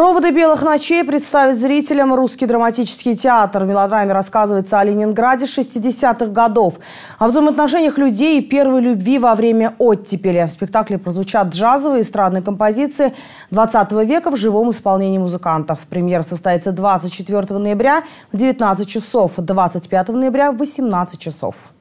Проводы белых ночей представит зрителям русский драматический театр. В мелодраме рассказывается о Ленинграде 60-х годов, о взаимоотношениях людей и первой любви во время оттепели. В спектакле прозвучат джазовые и эстрадные композиции 20 века в живом исполнении музыкантов. Премьера состоится 24 ноября в 19 часов, 25 ноября в 18 часов.